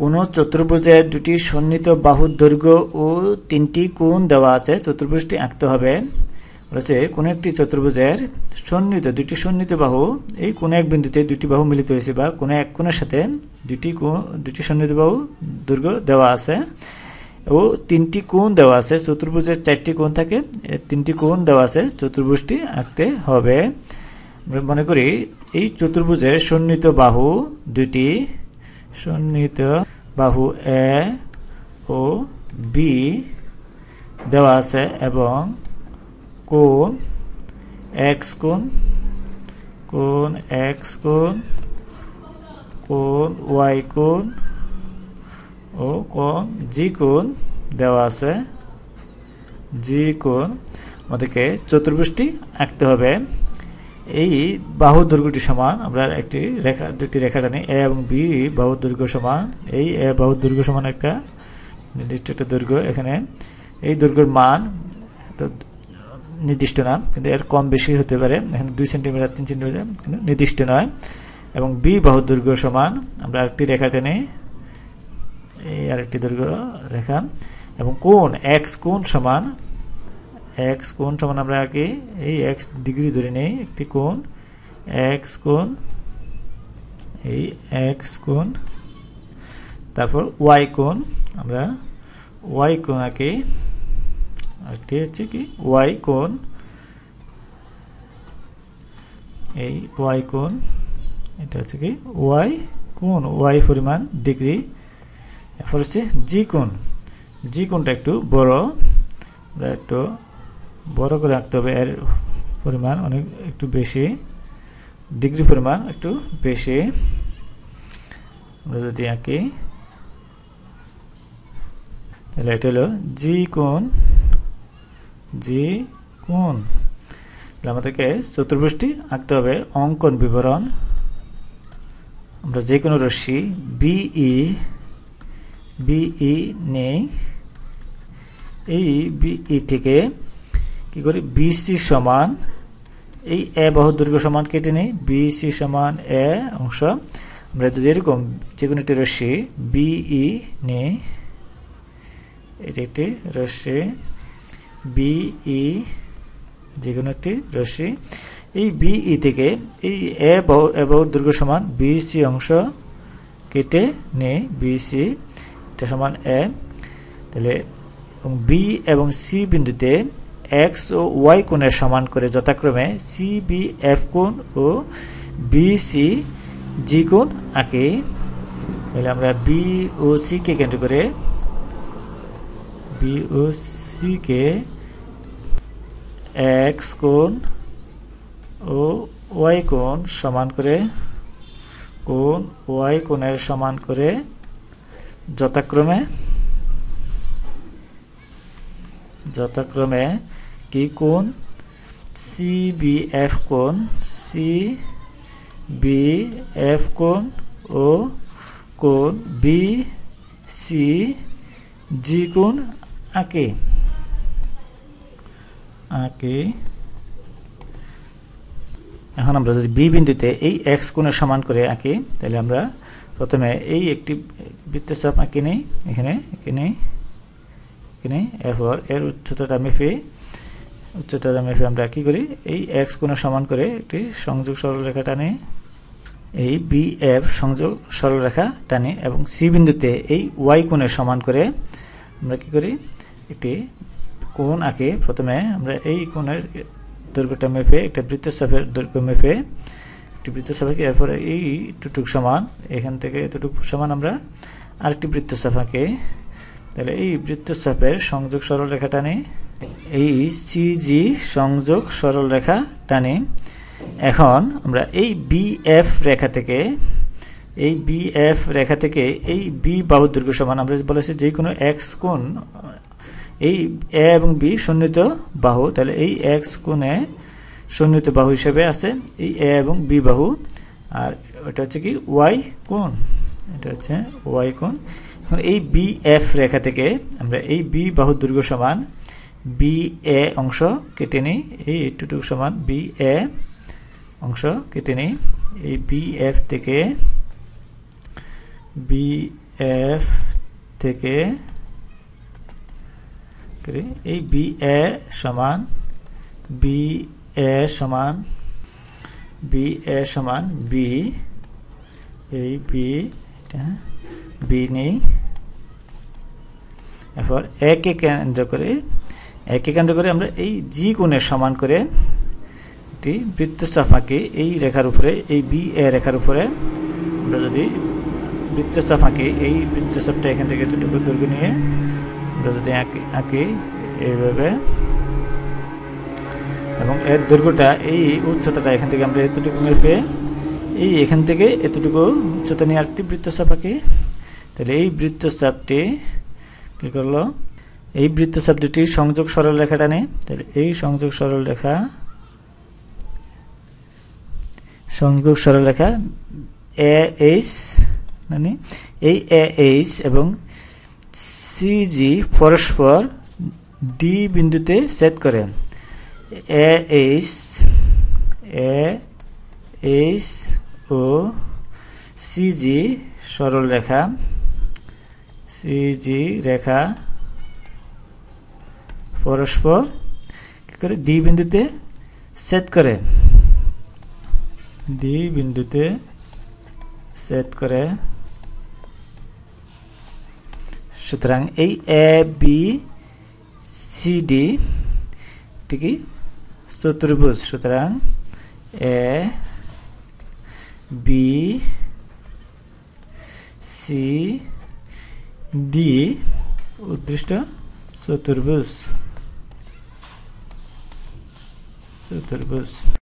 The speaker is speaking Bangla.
কোন চতুর্ভুজের দুটি সন্নিহিত বাহুর দৈর্ঘ্য ও তিনটি কোণ দেওয়া আছে চতুর্ভুজটি আঁকতে হবে বলেছে কোন একটি চতুর্ভুজের সন্নিহিত দুটি সন্নিহিত বাহু এই কোন এক বিন্দুতে দুটি বাহু মিলিত হয়েছে বা কোন এক কোণের সাথে দুটি দুটি সন্নিহিত বাহু দৈর্ঘ্য দেওয়া আছে ও তিনটি কোণ দেওয়া আছে চতুর্ভুজের চারটি কোণ থাকে তিনটি কোণ দেওয়া আছে চতুর্ভুজটি আঁকতে হবে আমরা মনে করি এই চতুর্ভুজের সন্নিহিত বাহু দুটি সন্নিহিত বাহু এ ও বি দেওয়া আছে এবং কোন এক্স কোন কোন এক্স কোন কোন ওয়াই কোন ও কোন জি কোন দেওয়া আছে জি কোন আমাদেরকে চতুর্ভুষ্টি আঁকতে হবে এই বাহুর দৈর্ঘ্যটি সমান আমরা একটি রেখা দুটি রেখা জানি এ এবং বি বাহুর দৈর্ঘ্য সমান এই এ বাহুর দৈর্ঘ্য সমান একটা নির্দিষ্ট একটা দৈর্ঘ্য এখানে এই দৈর্ঘ্যর মান তো নির্দিষ্ট না কিন্তু এর কম বেশি হতে পারে এখানে দুই সেন্টিমিটার তিন সেন্টিমিটার কিন্তু নির্দিষ্ট নয় এবং বি বাহুর দৈর্ঘ্য সমান আমরা আরেকটি রেখা টেনে এই আরেকটি দৈর্ঘ্য রেখা এবং কোন এক্স কোন সমান এক্স কোণ সমান আমরা আগে এই এক্স ডিগ্রি ধরে নেই একটি কোণ এক্স কোণ এই এক্স কোণ তারপর ওয়াই কোণ আমরা ওয়াই কোণ আগে আরেকটি হচ্ছে কি ওয়াই কোণ এই ওয়াই কোণ এটা হচ্ছে কি ওয়াই কোণ ওয়াই পরিমাণ ডিগ্রি এরপর হচ্ছে জি কোণ জি কোণটা একটু বড় আমরা একটু বড় করে আঁকতে হবে এর পরিমাণ অনেক একটু বেশি ডিগ্রি পরিমাণ একটু বেশি আমরা যদি আঁকি তাহলে এটা হলো জি কোন জি কোন আমাদেরকে চতুর্ভুষ্টি আঁকতে হবে অঙ্কন বিবরণ আমরা যে কোনো রশ্মি বিই বিই e, e নেই এই বিই e থেকে কি করি বিসি সমান এই এ বাহু দৈর্ঘ্য সমান কেটে নিই বিসি সমান এ অংশ আমরা যদি এরকম যে কোনো একটি রশ্মি বিই e নিই এটি একটি রশ্মি বিই e যে কোনো একটি রশ্মি এই বিই e থেকে এই এ বাহু এ বহু দৈর্ঘ্য সমান বিসি অংশ কেটে নিই বিসি এটা সমান এ তাহলে বি এবং সি বিন্দুতে এক্স ও ওয়াই কোণের সমান করে যথাক্রমে সি বি এফ কোণ ও বি সি জি কোণ আঁকি তাহলে আমরা বি ও সিকে কেন্দ্র করে বি ও সিকে এক্স কোণ ও ওয়াই কোণ সমান করে কোণ ওয়াই কোণের সমান করে যথাক্রমে যথাক্রমে কি কোণ সি বি এফ কোণ সি বি এফ কোণ ও কোণ বি সি জি কোণ আঁকে আঁকে এখন আমরা যদি বি বিন্দুতে এই এক্স কোণের সমান করে আঁকি তাহলে আমরা প্রথমে এই একটি বৃত্তচাপ আঁকি নেই এখানে এঁকে কিনে এরপর এর উচ্চতাটা মেপে উচ্চতাটা মেপে আমরা কী করি এই এক্স কোনো সমান করে একটি সংযোগ সরলরেখা টানে এই বি এফ সংযোগ সরলরেখা টানে এবং সি বিন্দুতে এই ওয়াই কোণে সমান করে আমরা কী করি একটি কোণ আঁকে প্রথমে আমরা এই কোণের দৈর্ঘ্যটা মেপে একটা বৃত্তচাপের দৈর্ঘ্য মেপে একটি বৃত্তচাপাকে এরপরে এই সমান এখান থেকে এতটুকু সমান আমরা আরেকটি বৃত্তচাপাকে তাহলে এই বৃত্তচাপের সংযোগ সরল রেখা টানে এই সিজি সংযোগ সরল রেখা টানে এখন আমরা এই বিএফ রেখা থেকে এই বিএফ রেখা থেকে এই বি বাহু দৈর্ঘ্য সমান আমরা বলেছি যে কোনো এক্স কোণ এই এ এবং বি সন্নিহিত বাহু তাহলে এই এক্স কোণে সন্নিহিত বাহু হিসেবে আছে এই এ এবং বি বাহু আর ওটা হচ্ছে কি ওয়াই কোণ এটা হচ্ছে ওয়াই কোণ এখন এই বি এফ রেখা থেকে আমরা এই বি বাহু দৈর্ঘ্য সমান বি এ অংশ কেটে নিই এই এইটুটুকু সমান বি এ অংশ কেটে নিই এই বি এফ থেকে বি এফ থেকে এই বি এ সমান বি এ সমান বি এ সমান বি এই বি এটা বি হ্যাঁ, নেই এরপর একে কেন্দ্র করে একে কেন্দ্র করে আমরা এই জি গুণের সমান করে একটি বৃত্তচাপ আঁকি এই রেখার উপরে এই বি এ রেখার উপরে আমরা যদি বৃত্তচাপ আঁকি এই বৃত্তচাপটা এখান থেকে দুটুকু দুর্গ নিয়ে আমরা যদি আঁকি আঁকি এইভাবে এবং এর দুর্গটা এই উচ্চতাটা এখান থেকে আমরা এতটুকু মেপে এই এখান থেকে এতটুকু উচ্চতা নিয়ে আরেকটি বৃত্তচাপ আঁকি তাহলে এই বৃত্তচাপটি কী করলো এই বৃত্ত দুটির সংযোগ সরল রেখাটা নে তাহলে এই সংযোগ সরল রেখা সংযোগ সরল রেখা এ এইচ মানে এই এ এইচ এবং সিজি পরস্পর ডি বিন্দুতে সেট করে এ এইচ এ এইচ ও সিজি সরল রেখা সিজি রেখা পরস্পর কি করে ডি বিন্দুতে সেট করে ডি বিন্দুতে সেট করে সুতরাং এই এ বি সি ডি ঠিকই কি চতুর্ভুজ সুতরাং এ বি সি दिए उत्कृष्ट चतुर्भुज चतुर्भुज